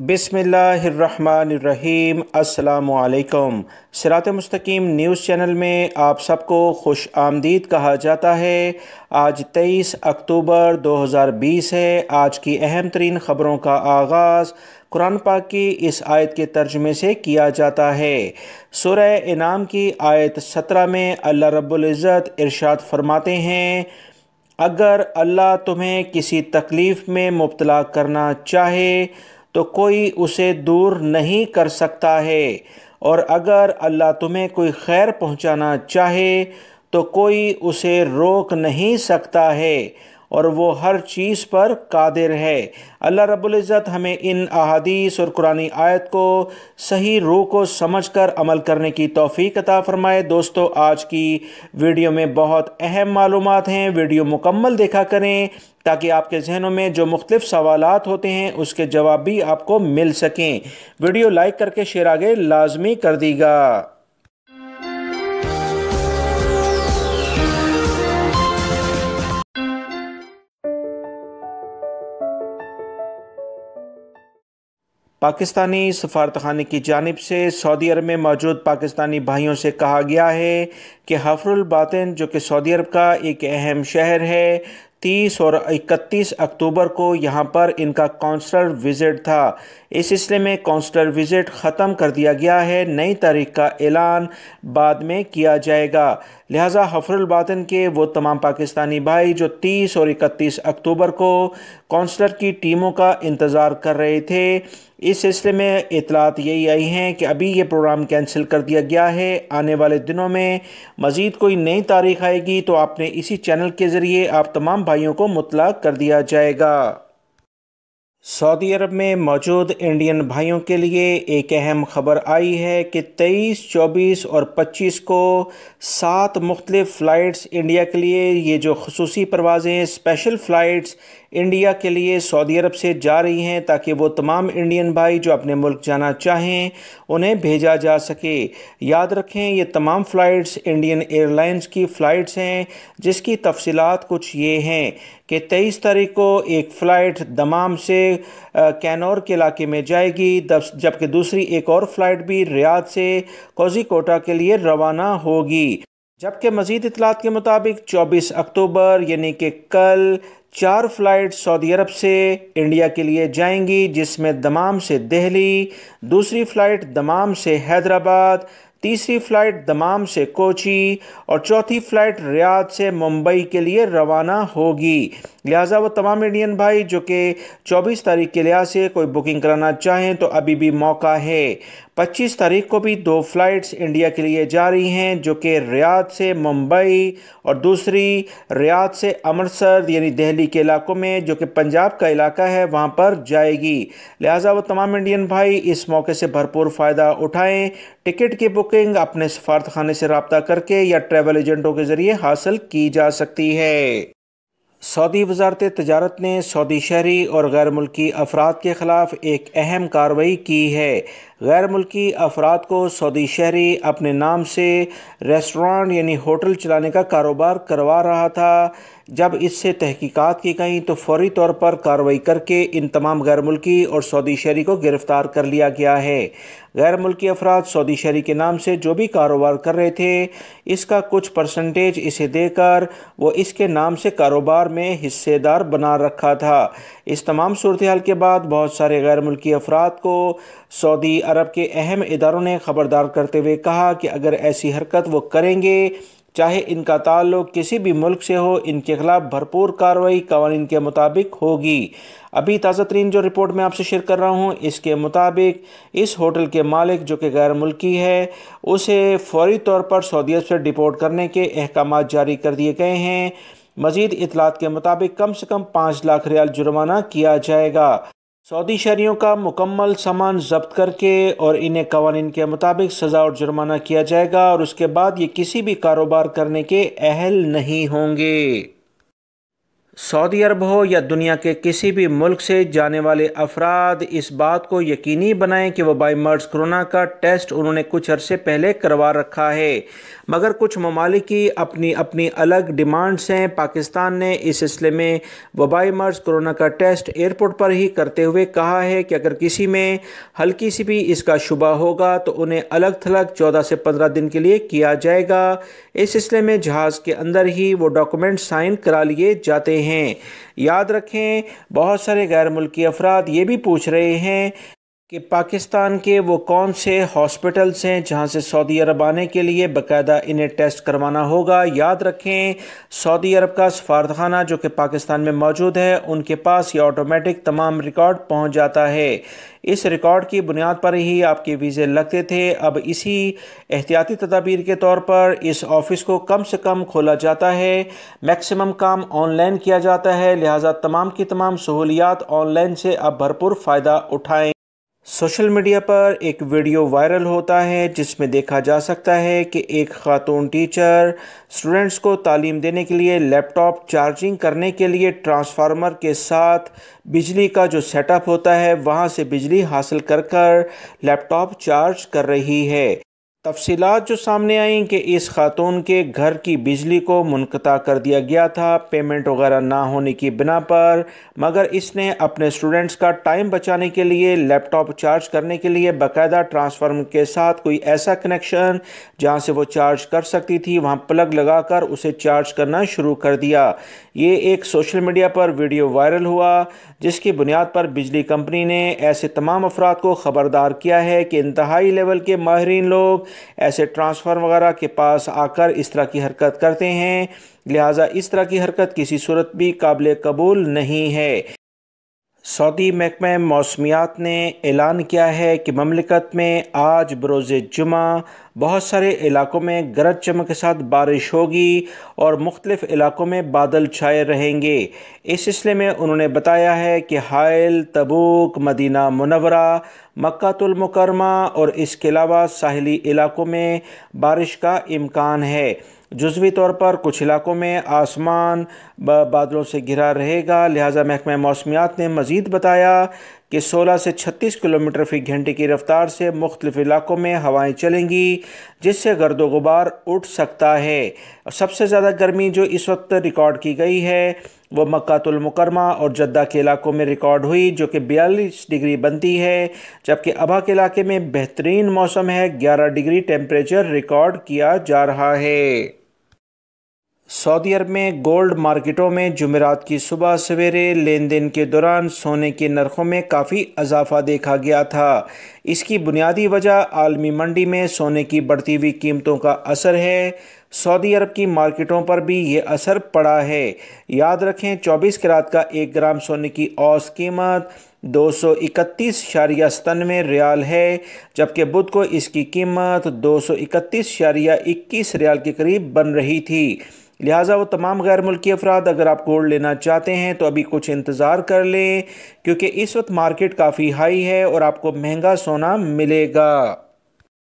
बिसमीम् अल्लाम सरात मस्तकीम news channel में आप सबको खुश आमदीद कहा जाता है आज 23 अक्टूबर 2020 है आज की अहम तरीन ख़बरों का आगाज़ कुरान पाक की इस आयत के तर्जमे से किया जाता है सुरह इनाम की आयत 17 में अल्लाह रब्ज़त इरशाद फरमाते हैं अगर अल्लाह तुम्हें किसी तकलीफ़ में मुबला करना चाहे तो कोई उसे दूर नहीं कर सकता है और अगर अल्लाह तुम्हें कोई खैर पहुंचाना चाहे तो कोई उसे रोक नहीं सकता है और वो हर चीज़ पर कादिर है अल्लाह रबुल्ज़त हमें इन अहादीस और कुरानी आयत को सही रूह को समझ कर अमल करने की तोफ़ी अता फ़रमाए दोस्तों आज की वीडियो में बहुत अहम मालूम हैं वीडियो मुकम्मल देखा करें ताकि आपके जहनों में जो मुख्तफ सवाल होते हैं उसके जवाब भी आपको मिल सकें वीडियो लाइक करके शेयर आगे लाजमी कर दीगा पाकिस्तानी सफारतखाने की जानब से सऊदी अरब में मौजूद पाकिस्तानी भाइयों से कहा गया है कि हफरुलबातिन जो कि सऊदी अरब का एक अहम शहर है तीस और इकतीस अक्टूबर को यहाँ पर इनका कौंसलर विज़िट था इस सिलसिले में कौंसलर विजिट ख़त्म कर दिया गया है नई तारीख का ऐलान बाद में किया जाएगा लिहाजा हफरुलबातन के वो तमाम पाकिस्तानी भाई जो 30 और 31 अक्टूबर को कौंसलर की टीमों का इंतज़ार कर रहे थे इस सिलसिले में इतलात यही आई हैं कि अभी ये प्रोग्राम कैंसिल कर दिया गया है आने वाले दिनों में मज़ीद कोई नई तारीख आएगी तो आपने इसी चैनल के ज़रिए आप तमाम भाइयों को मुतला कर दिया जाएगा सऊदी अरब में मौजूद इंडियन भाइयों के लिए एक अहम खबर आई है कि 23, 24 और 25 को सात मुख्तलिफ फ़्लाइट्स इंडिया के लिए ये जो खसूसी परवाज़ें स्पेशल फ़्लाइट्स इंडिया के लिए सऊदी अरब से जा रही हैं ताकि वो तमाम इंडियन भाई जो अपने मुल्क जाना चाहें उन्हें भेजा जा सके याद रखें ये तमाम फ़्लाइट्स इंडियन एयरलाइंस की फ़्लाइट्स हैं जिसकी तफसीत कुछ ये हैं कि तेईस तारीख को एक फ़्लाइट दमाम से कैनौर के इलाके में जाएगी जबकि दूसरी एक और फ़्लाइट भी रियाद से कोजिकोटा के लिए रवाना होगी जबकि मजीद इतलात के मुताबिक 24 अक्टूबर यानी कि कल चार फ्लाइट सऊदी अरब से इंडिया के लिए जाएंगी जिसमें दमाम से दिल्ली दूसरी फ्लाइट दमाम से हैदराबाद तीसरी फ्लाइट दमाम से कोची और चौथी फ्लाइट रियाद से मुंबई के लिए रवाना होगी लिहाजा वो तमाम इंडियन भाई जो कि 24 तारीख के लिहाज से कोई बुकिंग कराना चाहें तो अभी भी मौका है 25 तारीख को भी दो फ्लाइट्स इंडिया के लिए जा रही हैं जो कि रियाद से मुंबई और दूसरी रियाद से अमृतसर यानी दिल्ली के इलाकों में जो कि पंजाब का इलाका है वहाँ पर जाएगी लिहाजा वो तमाम इंडियन भाई इस मौके से भरपूर फ़ायदा उठाएँ टिकट की बुक बुकिंग अपने सफारत खाने से रबता करके या ट्रेवल एजेंटों के ज़रिए हासिल की जा सकती है सऊदी वजारत तजारत ने सऊदी शहरी और गैर मुल्की अफराद के ख़िलाफ़ एक अहम कार्रवाई की है गैर मुल्की अफराद को सऊदी शहरी अपने नाम से रेस्टोरेंट यानी होटल चलाने का कारोबार करवा रहा था जब इससे तहकीकात की गई तो फौरी तौर पर कार्रवाई करके इन तमाम गैर मुल्की और सऊदी शहरी को गिरफ्तार कर लिया गया है गैर मुल्की अफराद सऊदी शहरी के नाम से जो भी कारोबार कर रहे थे इसका कुछ परसेंटेज इसे देकर वो इसके नाम से कारोबार में हिस्सेदार बना रखा था इस तमाम सूरत हाल के बाद बहुत सारे गैर मुल्की अफराद को सऊदी अरब के अहम इदारों ने खबरदार करते हुए कहा कि अगर ऐसी हरकत वो करेंगे चाहे इनका ताल्लुक किसी भी मुल्क से हो इनके खिलाफ भरपूर कार्रवाई कवानीन के मुताबिक होगी अभी ताज़ा तरीन जो रिपोर्ट मैं आपसे शेयर कर रहा हूँ इसके मुताबिक इस होटल के मालिक जो कि गैर मुल्की है उसे फौरी तौर पर सऊदी अरब से डिपोर्ट करने के अहकाम जारी कर दिए गए हैं मजीद इतलात के मुताबिक कम से कम पाँच लाख रियाल जुर्माना किया जाएगा सऊदी शहरीों का मुकम्मल सामान जब्त करके और इन्हें कवानीन के मुताबिक सज़ा और जुर्माना किया जाएगा और उसके बाद ये किसी भी कारोबार करने के अहल नहीं होंगे सऊदी अरब हो या दुनिया के किसी भी मुल्क से जाने वाले अफराद इस बात को यकीनी बनाएं कि वह बाईमर्स कोरोना का टेस्ट उन्होंने कुछ अरसे पहले करवा रखा है मगर कुछ ममालिक की अपनी अपनी अलग डिमांड्स हैं पाकिस्तान ने इस सिलसिले में वबाई मर्ज कोरोना का टेस्ट एयरपोर्ट पर ही करते हुए कहा है कि अगर किसी में हल्की सी भी इसका शुबा होगा तो उन्हें अलग थलग चौदह से पंद्रह दिन के लिए किया जाएगा इस सिलसिले में जहाज़ के अंदर ही वो डॉक्यूमेंट साइन करा लिए जाते हैं हैं याद रखें बहुत सारे गैर मुल्की अफराद ये भी पूछ रहे हैं कि पाकिस्तान के वो कौन से हॉस्पिटल्स हैं जहां से सऊदी अरब आने के लिए बकायदा इन्हें टेस्ट करवाना होगा याद रखें सऊदी अरब का सफारतखाना जो कि पाकिस्तान में मौजूद है उनके पास ये ऑटोमेटिक तमाम रिकॉर्ड पहुंच जाता है इस रिकॉर्ड की बुनियाद पर ही आपके वीज़े लगते थे अब इसी एहतियाती तदाबीर के तौर पर इस ऑफ़िस को कम से कम खोला जाता है मैक्सिमम काम ऑनलाइन किया जाता है लिहाजा तमाम की तमाम सहूलियात ऑनलाइन से अब भरपूर फ़ायदा उठाएँ सोशल मीडिया पर एक वीडियो वायरल होता है जिसमें देखा जा सकता है कि एक खातून टीचर स्टूडेंट्स को तालीम देने के लिए लैपटॉप चार्जिंग करने के लिए ट्रांसफार्मर के साथ बिजली का जो सेटअप होता है वहां से बिजली हासिल कर कर लैपटॉप चार्ज कर रही है तफसीत जो सामने आई कि इस खातून के घर की बिजली को मुनता कर दिया गया था पेमेंट वगैरह ना होने की बिना पर मगर इसने अपने स्टूडेंट्स का टाइम बचाने के लिए लैपटॉप चार्ज करने के लिए बाकायदा ट्रांसफार्म के साथ कोई ऐसा कनेक्शन जहां से वो चार्ज कर सकती थी वहां प्लग लगाकर उसे चार्ज करना शुरू कर दिया ये एक सोशल मीडिया पर वीडियो वायरल हुआ जिसकी बुनियाद पर बिजली कंपनी ने ऐसे तमाम अफराद को ख़बरदार किया है कि इंतहाई लेवल के माहरीन लोग ऐसे ट्रांसफार वगैरह के पास आकर इस तरह की हरकत करते हैं लिहाजा इस तरह की हरकत किसी सूरत भी काबिल कबूल नहीं है सऊदी महकम मौसमियात ने ऐलान किया है कि ममलिकत में आज बरोज़ जुमा बहुत सारे इलाकों में गरज चमक के साथ बारिश होगी और मुख्तलिफ़ इलाकों में बादल छाए रहेंगे इस सिलसिले में उन्होंने बताया है कि हायल तबूक मदीना मुनवरा मक्तुलमकरमा और इसके अलावा साहली इलाकों में बारिश का इम्कान है जजवी तौर पर कुछ इलाकों में आसमान बादलों से घिरा रहेगा लिहाजा महकमा मौसमियात ने मज़ीद बताया कि 16 से 36 किलोमीटर फ़ी घंटे की रफ़्तार से मुख्तफ इलाकों में हवाएं चलेंगी जिससे गर्द गुबार उठ सकता है सबसे ज़्यादा गर्मी जो इस वक्त रिकॉर्ड की गई है वह मक्तुलमकरमा और जद्दा के इलाकों में रिकॉर्ड हुई जो कि बयालीस डिग्री बनती है जबकि अबा के इलाके में बेहतरीन मौसम है ग्यारह डिग्री टेम्परेचर रिकॉर्ड किया जा रहा है सऊदी अरब में गोल्ड मार्केटों में जुमेरात की सुबह सवेरे लेन देन के दौरान सोने के नरखों में काफ़ी अजाफा देखा गया था इसकी बुनियादी वजह आलमी मंडी में सोने की बढ़ती हुई कीमतों का असर है सऊदी अरब की मार्केटों पर भी ये असर पड़ा है याद रखें 24 करात का एक ग्राम सोने की औस कीमत दो सौ इकतीस सतानवे रियाल है जबकि बुध को इसकी कीमत दो सौ इकतीस इक्कीस रियाल के करीब बन रही थी लिहाजा वो तमाम गैर मुल्की अफराद अगर आप गोल्ड लेना चाहते हैं तो अभी कुछ इंतज़ार कर लें क्योंकि इस वक्त मार्केट काफ़ी हाई है और आपको महंगा सोना मिलेगा